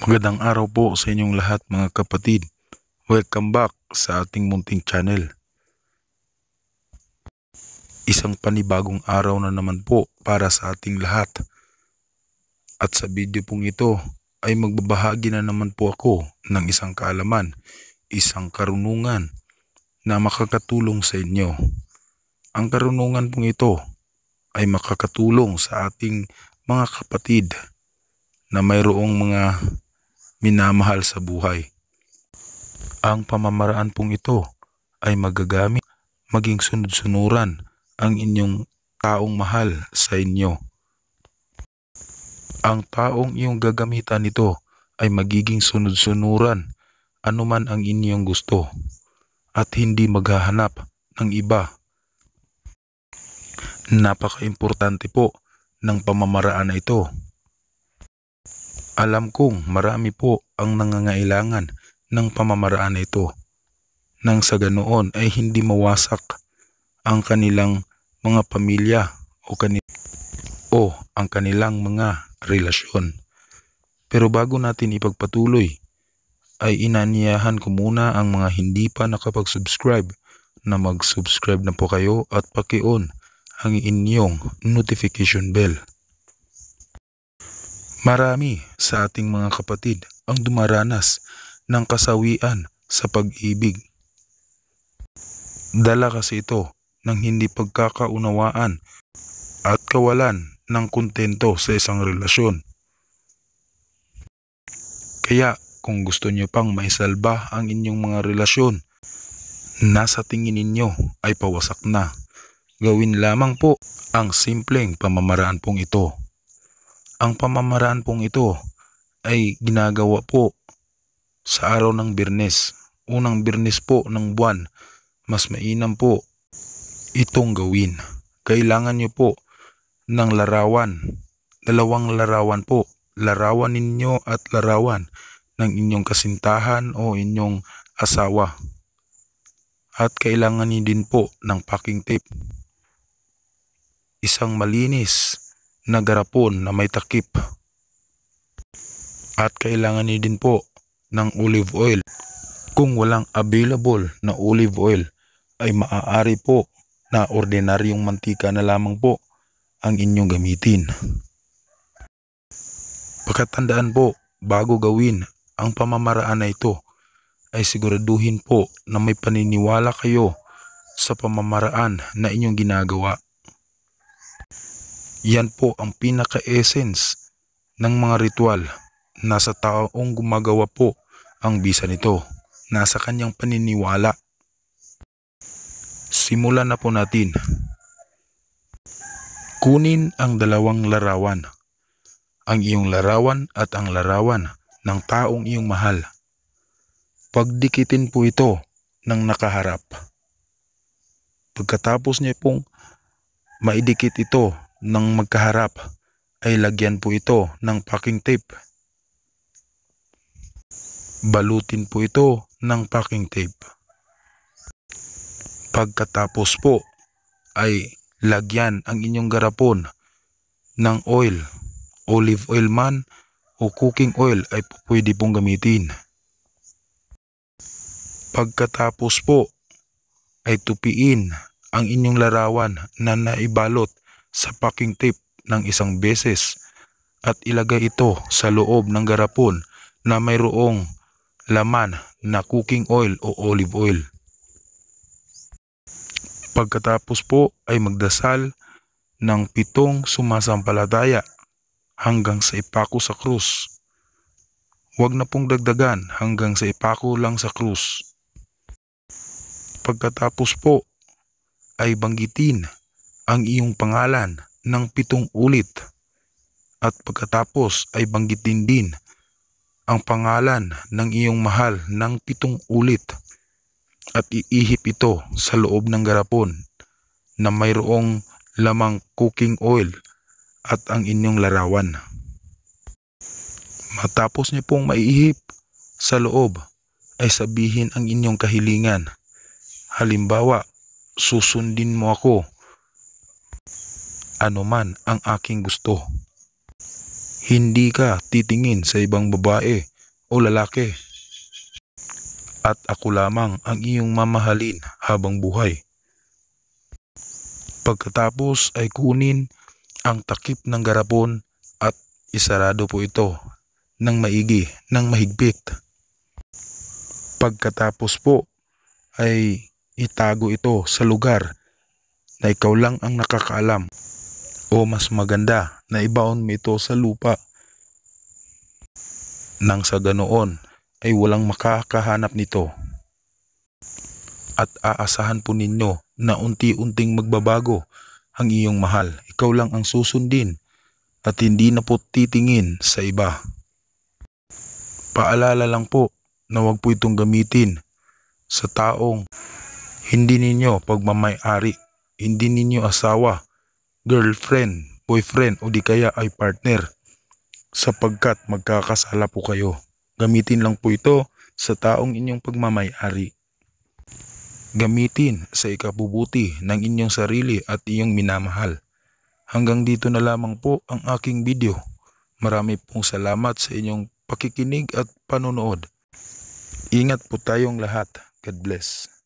Magandang araw po sa inyong lahat mga kapatid. Welcome back sa ating munting channel. Isang panibagong araw na naman po para sa ating lahat. At sa video pong ito ay magbabahagi na naman po ako ng isang kaalaman, isang karunungan na makakatulong sa inyo. Ang karunungan pong ito ay makakatulong sa ating mga kapatid na mayroong mga minamahal sa buhay. Ang pamamaraan pong ito ay magagamit maging sunod-sunuran ang inyong taong mahal sa inyo. Ang taong iyong gagamitan ito ay magiging sunod-sunuran anuman ang inyong gusto at hindi maghahanap ng iba. Napaka-importante po ng pamamaraan na ito. Alam kong marami po ang nangangailangan ng pamamaraan na ito nang sa ganoon ay hindi mawasak ang kanilang mga pamilya o, kanil o ang kanilang mga relasyon. Pero bago natin ipagpatuloy ay inaniyahan ko muna ang mga hindi pa nakapag-subscribe na mag-subscribe na po kayo at pakion ang inyong notification bell Marami sa ating mga kapatid ang dumaranas ng kasawian sa pag-ibig. Dala kasi ito ng hindi pagkakaunawaan at kawalan ng kontento sa isang relasyon. Kaya kung gusto nyo pang maisalba ang inyong mga relasyon, na sa tingin ninyo ay pawasak na. Gawin lamang po ang simpleng pamamaraan pong ito. Ang pamamaraan pong ito ay ginagawa po sa araw ng birnes. Unang birnes po ng buwan, mas mainam po itong gawin. Kailangan nyo po ng larawan. Dalawang larawan po. Larawan ninyo at larawan ng inyong kasintahan o inyong asawa. At kailangan nyo din po ng packing tape. Isang malinis na garapon na may takip. At kailangan niyo din po ng olive oil. Kung walang available na olive oil ay maaari po na ordinaryong mantika na lamang po ang inyong gamitin. Pagkatandaan po bago gawin ang pamamaraan na ito ay siguraduhin po na may paniniwala kayo sa pamamaraan na inyong ginagawa. Yan po ang pinaka-essence ng mga ritual. Nasa taong gumagawa po ang bisa nito. Nasa kanyang paniniwala. Simulan na po natin. Kunin ang dalawang larawan. Ang iyong larawan at ang larawan ng taong iyong mahal. Pagdikitin po ito ng nakaharap. Pagkatapos niya pong maidikit ito ng magkaharap ay lagyan po ito ng packing tape. Balutin po ito ng packing tape. Pagkatapos po ay lagyan ang inyong garapon ng oil, olive oil man o cooking oil ay pwede pong gamitin. Pagkatapos po ay tupiin ang inyong larawan na naibalot sa packing tape ng isang beses at ilagay ito sa loob ng garapon na mayroong laman na cooking oil o olive oil. Pagkatapos po ay magdasal ng pitong sumasampalataya hanggang sa ipako sa krus. Huwag na pong dagdagan hanggang sa ipako lang sa krus. Pagkatapos po ay banggitin ang iyong pangalan ng pitong ulit at pagkatapos ay banggitin din ang pangalan ng iyong mahal ng pitong ulit at iihip ito sa loob ng garapon na mayroong lamang cooking oil at ang inyong larawan. Matapos niyo pong maiihip sa loob ay sabihin ang inyong kahilingan. Halimbawa, susundin mo ako anuman ang aking gusto. Hindi ka titingin sa ibang babae o lalaki. At ako lamang ang iyong mamahalin habang buhay. Pagkatapos ay kunin ang takip ng garapon at isarado po ito ng maigi, ng mahigpit. Pagkatapos po ay itago ito sa lugar na ikaw lang ang nakakaalam o mas maganda na ibaon mo ito sa lupa. Nang sa ganoon ay walang makakahanap nito. At aasahan po ninyo na unti-unting magbabago ang iyong mahal. Ikaw lang ang susundin at hindi na po titingin sa iba. Paalala lang po na huwag po itong gamitin sa taong hindi ninyo pagmamayari, hindi ninyo asawa, girlfriend, boyfriend o di kaya ay partner sapagkat magkakasala po kayo. Gamitin lang po ito sa taong inyong pagmamayari. Gamitin sa ikabubuti ng inyong sarili at iyong minamahal. Hanggang dito na lamang po ang aking video. Marami pong salamat sa inyong pakikinig at panonood. Ingat po tayong lahat. God bless.